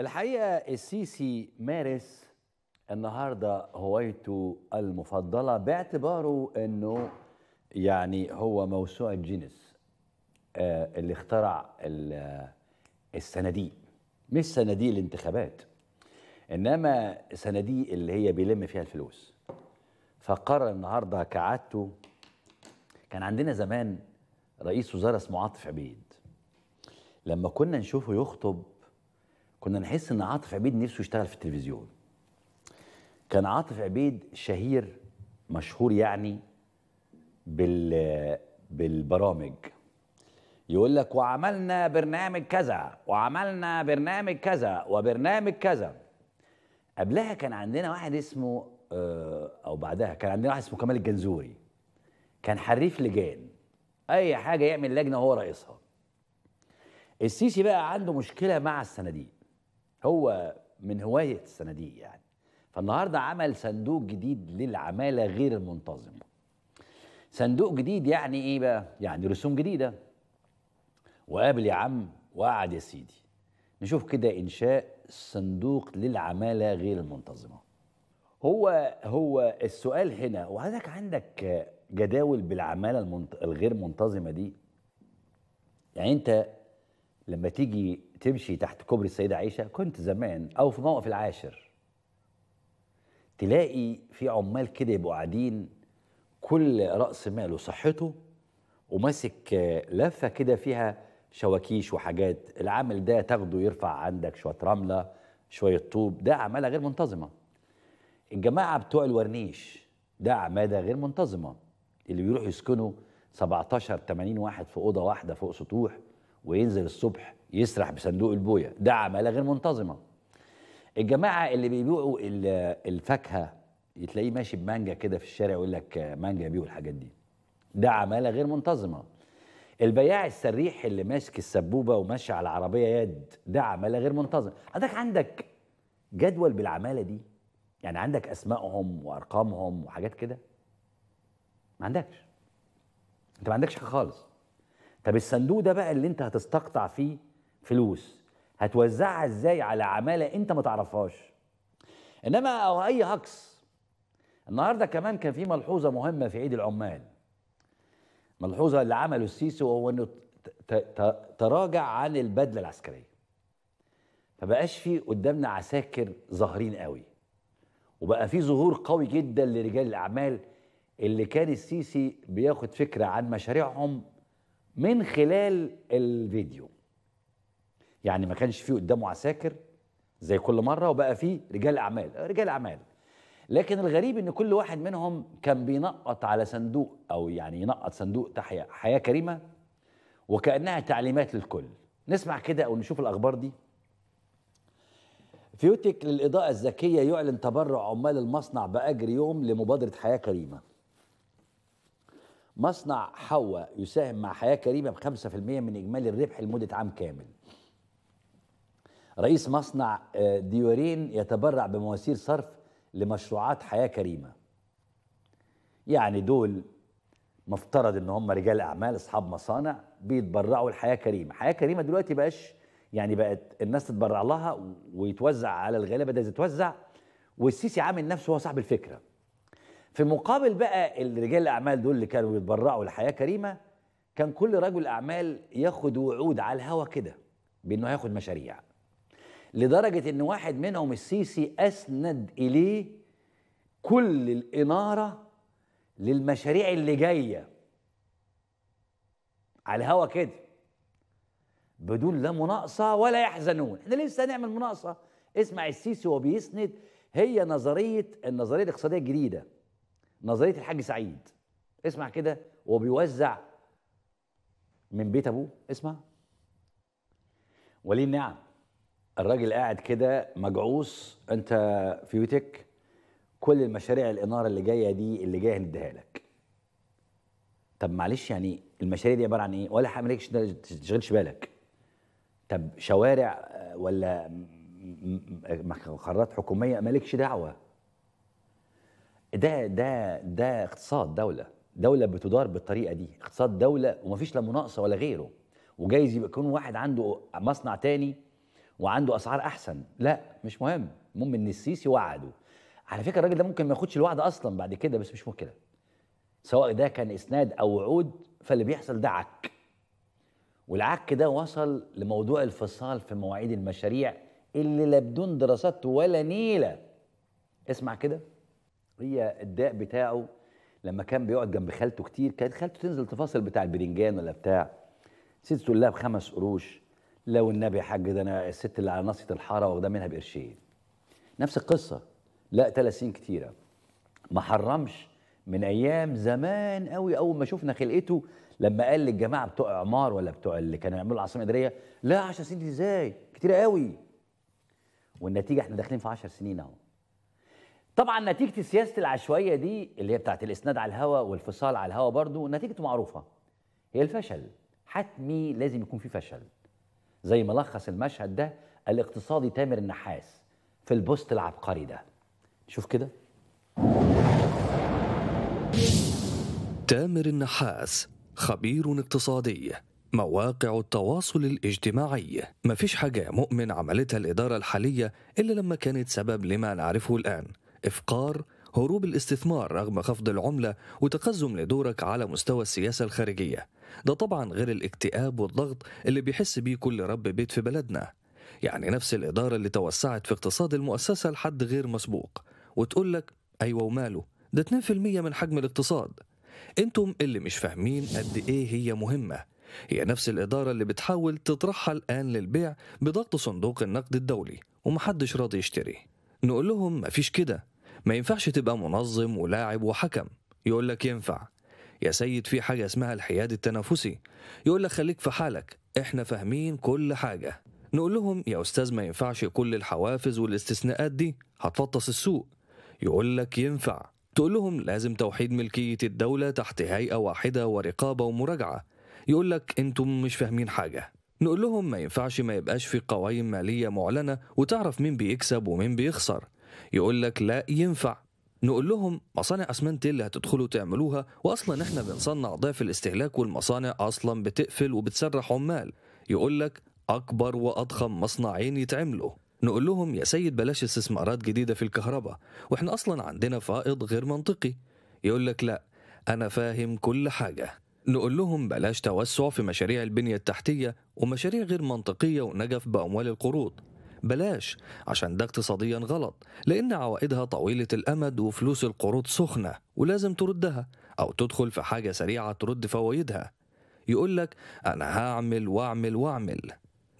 الحقيقه السيسي مارس النهارده هوايته المفضله باعتباره انه يعني هو موسوعه جينيس آه اللي اخترع الصناديق مش صناديق الانتخابات انما صناديق اللي هي بيلم فيها الفلوس فقرر النهارده كعادته كان عندنا زمان رئيس وزاره اسمه عاطف عبيد لما كنا نشوفه يخطب كنا نحس ان عاطف عبيد نفسه يشتغل في التلفزيون كان عاطف عبيد شهير مشهور يعني بال بالبرامج يقول لك وعملنا برنامج كذا وعملنا برنامج كذا وبرنامج كذا قبلها كان عندنا واحد اسمه آه، او بعدها كان عندنا واحد اسمه كمال الجنزوري كان حريف لجان اي حاجه يعمل لجنه هو رئيسها السيسي بقى عنده مشكله مع الصناديق هو من هوايه الصناديق يعني فالنهارده عمل صندوق جديد للعماله غير المنتظمه صندوق جديد يعني ايه بقى يعني رسوم جديده وقابل يا عم وقعد يا سيدي نشوف كده انشاء صندوق للعماله غير المنتظمه هو هو السؤال هنا وعندك عندك جداول بالعماله الغير منتظمه دي يعني انت لما تيجي تمشي تحت كوبري السيدة عائشة كنت زمان أو في موقف العاشر تلاقي في عمال كده يبقوا قاعدين كل رأس ماله صحته وماسك لفة كده فيها شواكيش وحاجات العامل ده تاخده يرفع عندك شوية رملة شوية طوب ده عمالة غير منتظمة الجماعة بتوع الورنيش ده عمادة غير منتظمة اللي بيروحوا يسكنوا 17 80 واحد في أوضة واحدة فوق سطوح وينزل الصبح يسرح بصندوق البويه ده عماله غير منتظمه الجماعه اللي بيبيعوا الفاكهه تلاقيه ماشي بمانجا كده في الشارع يقول لك مانجا بيه والحاجات دي ده عماله غير منتظمه البياع السريح اللي ماسك السبوبه وماشي على العربيه يد ده عماله غير منتظمه حضرتك عندك جدول بالعماله دي يعني عندك اسمائهم وارقامهم وحاجات كده ما عندكش انت ما عندكش حاجه خالص طب الصندوق ده بقى اللي انت هتستقطع فيه فلوس هتوزعها ازاي على عماله انت ما تعرفهاش انما او اي هكس النهارده كمان كان في ملحوظه مهمه في عيد العمال ملحوظه اللي عمله السيسي وهو انه تراجع عن البدله العسكريه فبقاش في قدامنا عساكر ظاهرين قوي وبقى في ظهور قوي جدا لرجال الاعمال اللي كان السيسي بياخد فكره عن مشاريعهم من خلال الفيديو يعني ما كانش فيه قدامه عساكر زي كل مرة وبقى فيه رجال أعمال رجال أعمال لكن الغريب ان كل واحد منهم كان بينقط على صندوق او يعني ينقط صندوق تحيا حياه كريمه وكانها تعليمات للكل نسمع كده او نشوف الاخبار دي فيوتك للاضاءه الذكيه يعلن تبرع عمال المصنع باجر يوم لمبادره حياه كريمه مصنع حواء يساهم مع حياة كريمة ب 5% من إجمالي الربح لمدة عام كامل رئيس مصنع آه، ديورين يتبرع بمواسير صرف لمشروعات حياة كريمة يعني دول مفترض ان هم رجال اعمال اصحاب مصانع بيتبرعوا لحياه كريمه حياه كريمه دلوقتي بقاش يعني بقت الناس تتبرع لها ويتوزع على الغالب ده يتوزع والسيسي عامل نفسه هو صاحب الفكره في مقابل بقى الرجال الاعمال دول اللي كانوا بيتبرعوا لحياه كريمه كان كل رجل اعمال ياخد وعود على الهوا كده بانه هياخد مشاريع لدرجه ان واحد منهم السيسي اسند اليه كل الاناره للمشاريع اللي جايه على الهوا كده بدون لا مناقصه ولا يحزنون احنا لسه هنعمل مناقصه اسمع السيسي وهو بيسند هي نظريه النظريه الاقتصاديه الجديده نظريه الحاج سعيد اسمع كده وبيوزع بيوزع من بيت ابوه اسمع ولي النعم الراجل قاعد كده مجعوص انت في بيتك كل المشاريع الاناره اللي جايه دي اللي جايه هنديها لك طب معلش يعني المشاريع دي عباره عن ايه ولا حاجه ما تشغلش بالك طب شوارع آه، ولا مقرات حكوميه مالكش دعوه ده ده ده اقتصاد دوله دوله بتدار بالطريقه دي اقتصاد دوله ومفيش لا مناقصه ولا غيره وجايز يبقى يكون واحد عنده مصنع تاني وعنده اسعار احسن لا مش مهم المهم ان السيسي وعده على فكره الراجل ده ممكن ما ياخدش الوعد اصلا بعد كده بس مش مشكله سواء ده كان اسناد او وعود فاللي بيحصل ده عك والعك ده وصل لموضوع الفصال في مواعيد المشاريع اللي لا بدون دراسات ولا نيله اسمع كده هي الداء بتاعه لما كان بيقعد جنب خالته كتير كانت خالته تنزل تفاصل بتاع البرنجان ولا بتاع ست تقول لها بخمس قروش لو النبي يا حاج ده انا الست اللي على ناصيه الحاره واخده منها بقرشين نفس القصه لا سنين كتيره ما حرمش من ايام زمان قوي اول ما شفنا خلقته لما قال للجماعه بتوع اعمار ولا بتوع اللي كانوا يعملوا العاصمه الاداريه لا 10 سنين ازاي كتير قوي والنتيجه احنا داخلين في 10 سنين اهو طبعا نتيجه سياسه العشوائيه دي اللي هي بتاعت الاسناد على الهواء والفصال على الهواء برضو نتيجته معروفه هي الفشل حتمي لازم يكون في فشل زي ما لخص المشهد ده الاقتصادي تامر النحاس في البوست العبقري ده شوف كده تامر النحاس خبير اقتصادي مواقع التواصل الاجتماعي مفيش حاجة مؤمن عملتها الإدارة الحالية إلا لما كانت سبب لما نعرفه الآن إفقار هروب الاستثمار رغم خفض العملة وتقزم لدورك على مستوى السياسة الخارجية ده طبعا غير الاكتئاب والضغط اللي بيحس بيه كل رب بيت في بلدنا يعني نفس الإدارة اللي توسعت في اقتصاد المؤسسة لحد غير مسبوق وتقول لك أيوة وماله ده 2% من حجم الاقتصاد انتم اللي مش فاهمين قد ايه هي مهمه هي نفس الإدارة اللي بتحاول تطرحها الآن للبيع بضغط صندوق النقد الدولي ومحدش راضي يشتري نقول لهم مفيش كده ما ينفعش تبقى منظم ولاعب وحكم يقول لك ينفع يا سيد في حاجة اسمها الحياد التنافسي يقول لك خليك في حالك احنا فاهمين كل حاجة نقول لهم يا أستاذ ما ينفعش كل الحوافز والاستثناءات دي هتفطس السوق يقول لك ينفع تقول لهم لازم توحيد ملكية الدولة تحت هيئة واحدة ورقابة ومراجعة يقول لك انتم مش فاهمين حاجة نقول لهم ما ينفعش ما يبقاش في قوائم مالية معلنة وتعرف مين بيكسب ومين بيخسر يقول لك لا ينفع نقول لهم مصانع اسمنت اللي هتدخلوا تعملوها واصلا احنا بنصنع ضعف الاستهلاك والمصانع اصلا بتقفل وبتسرح عمال يقول لك اكبر واضخم مصنعين يتعملوا نقول لهم يا سيد بلاش استثمارات جديده في الكهرباء واحنا اصلا عندنا فائض غير منطقي يقول لك لا انا فاهم كل حاجه نقول لهم بلاش توسع في مشاريع البنية التحتية ومشاريع غير منطقية ونجف بأموال القروض بلاش عشان ده اقتصاديا غلط لأن عوائدها طويلة الأمد وفلوس القروض سخنة ولازم تردها أو تدخل في حاجة سريعة ترد فوائدها يقول لك أنا هعمل وأعمل وأعمل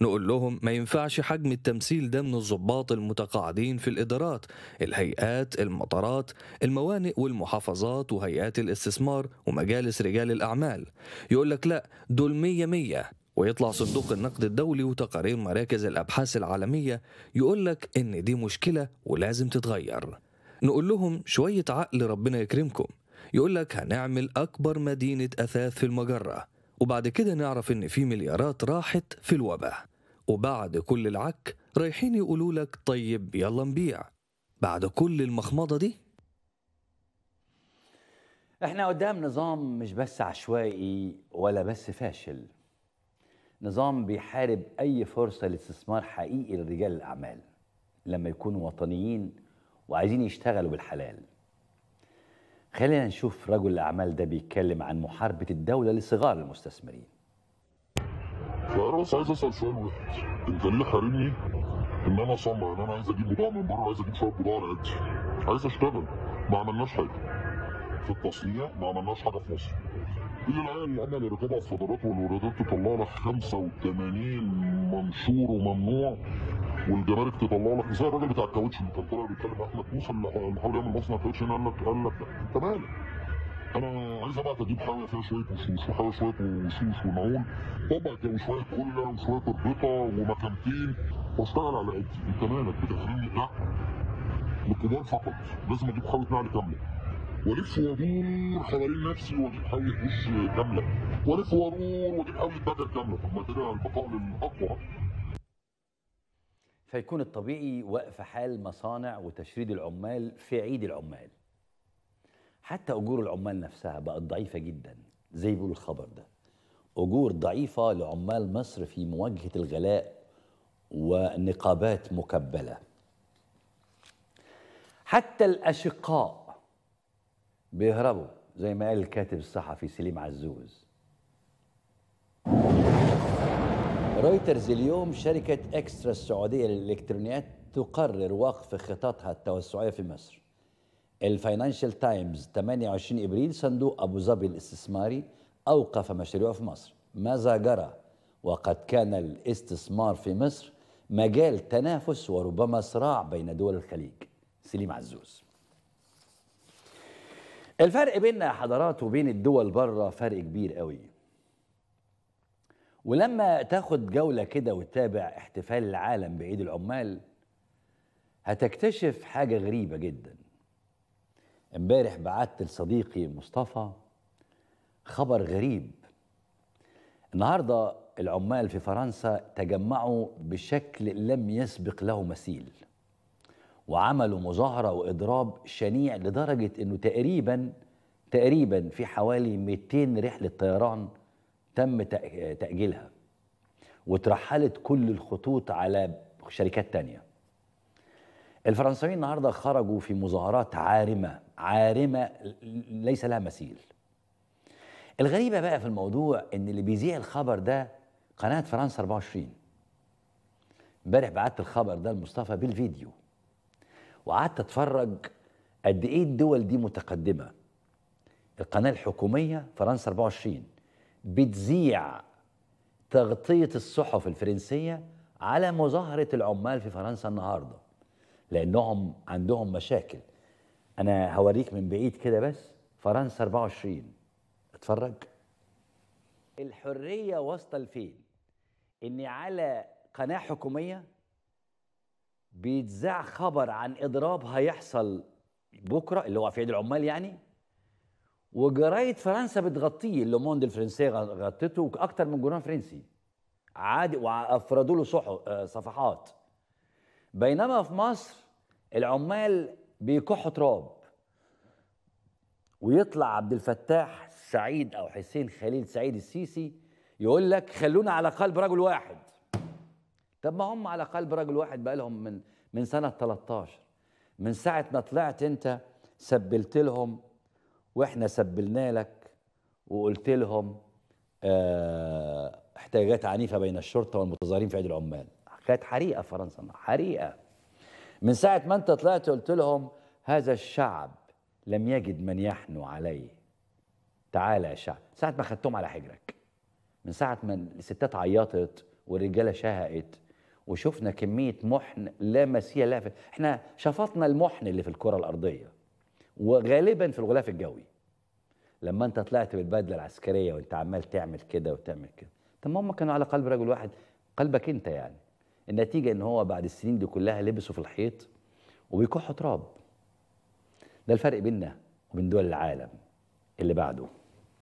نقول لهم ما ينفعش حجم التمثيل ده من الضباط المتقاعدين في الإدارات الهيئات المطارات الموانئ والمحافظات وهيئات الاستثمار ومجالس رجال الأعمال يقول لك لا دول مية مية ويطلع صندوق النقد الدولي وتقارير مراكز الأبحاث العالمية يقولك إن دي مشكلة ولازم تتغير نقول لهم شوية عقل ربنا يكرمكم يقولك هنعمل أكبر مدينة أثاث في المجرة وبعد كده نعرف إن في مليارات راحت في الوباء وبعد كل العك رايحين يقولوا لك طيب يلا نبيع بعد كل المخمضة دي احنا قدام نظام مش بس عشوائي ولا بس فاشل نظام بيحارب أي فرصة لاستثمار حقيقي لرجال الأعمال لما يكونوا وطنيين وعايزين يشتغلوا بالحلال خلينا نشوف رجل الأعمال ده بيتكلم عن محاربة الدولة لصغار المستثمرين بس عايز اسال سؤال واحد انت اللي حارمني ان انا اصنع ان انا عايز اجيب بضاعه من بره عايز اجيب شويه بضاعه على عايز اشتغل ما عملناش حاجه في التصنيع ما عملناش حاجه في مصر العيال اللي عمل الرقابه على الصادرات والواردات تطلع لك 85 منشور وممنوع والجمارك تطلع لك زي الراجل بتاع الكاوتش اللي كان طالع بيتكلم مع احمد موسى اللي حاول يعمل مصنع كاوتش هنا قال لك قال لك انت مالك انا عايز ابعت اجيب حاويه فيها شويه وشوش وحاويه شويه وشوش ونعول طبع كده وشويه كله وشويه اربطه ومكانتين واشتغل على قدي انت مالك بتحرمني لا لكبار فقط لازم اجيب حاويه نعل كامله والف وادور حوالين نفسي واجيب حوالي وش كاملة والف وادور واجيب حوالي بكر كاملة طب ما كده البقاء للأقوى فيكون الطبيعي وقف حال مصانع وتشريد العمال في عيد العمال حتى أجور العمال نفسها بقت ضعيفة جدا زي بيقول الخبر ده أجور ضعيفة لعمال مصر في مواجهة الغلاء ونقابات مكبلة حتى الأشقاء بيهربوا زي ما قال الكاتب الصحفي سليم عزوز رويترز اليوم شركة إكسترا السعودية للإلكترونيات تقرر وقف خططها التوسعية في مصر الفاينانشال تايمز 28 إبريل صندوق أبو ظبي الاستثماري أوقف مشروعه في مصر ماذا جرى؟ وقد كان الاستثمار في مصر مجال تنافس وربما صراع بين دول الخليج سليم عزوز الفرق بيننا يا حضرات وبين الدول بره فرق كبير قوي ولما تاخد جولة كده وتتابع احتفال العالم بعيد العمال هتكتشف حاجة غريبة جدا امبارح بعت لصديقي مصطفى خبر غريب النهارده العمال في فرنسا تجمعوا بشكل لم يسبق له مثيل وعملوا مظاهرة وإضراب شنيع لدرجة أنه تقريبا تقريبا في حوالي 200 رحلة طيران تم تأجيلها وترحلت كل الخطوط على شركات تانية الفرنساويين النهاردة خرجوا في مظاهرات عارمة عارمة ليس لها مثيل الغريبة بقى في الموضوع ان اللي بيذيع الخبر ده قناة فرنسا 24 امبارح بعت الخبر ده لمصطفى بالفيديو وقعدت اتفرج قد ايه الدول دي متقدمه القناه الحكوميه فرنسا 24 بتذيع تغطيه الصحف الفرنسيه على مظاهره العمال في فرنسا النهارده لانهم عندهم مشاكل انا هوريك من بعيد كده بس فرنسا 24 اتفرج الحريه واصله لفين ان على قناه حكوميه بيتذاع خبر عن اضراب هيحصل بكره اللي هو في عيد العمال يعني وجرايد فرنسا بتغطيه اللي موند الفرنسيه غطته واكتر من جورنال فرنسي عادي وافردوا له آه، صفحات بينما في مصر العمال بيكحوا تراب ويطلع عبد الفتاح سعيد او حسين خليل سعيد السيسي يقول لك خلونا على قلب رجل واحد طب ما هم على قلب رجل واحد بقى لهم من من سنه 13 من ساعه ما طلعت انت سبلت لهم واحنا سبلنا لك وقلت لهم اه احتياجات عنيفه بين الشرطه والمتظاهرين في عيد العمال كانت حريقه فرنسا حريقه من ساعه ما انت طلعت قلت لهم هذا الشعب لم يجد من يحنو عليه تعالى يا شعب ساعه ما خدتهم على حجرك من ساعه ما الستات عيطت والرجاله شهقت وشفنا كميه محن لا مسيا لها في... احنا شفطنا المحن اللي في الكره الارضيه وغالبا في الغلاف الجوي لما انت طلعت بالبدله العسكريه وانت عمال تعمل كده وتعمل كده طب ما هم كانوا على قلب رجل واحد قلبك انت يعني النتيجه ان هو بعد السنين دي كلها لبسوا في الحيط وبيكحوا تراب ده الفرق بيننا وبين دول العالم اللي بعده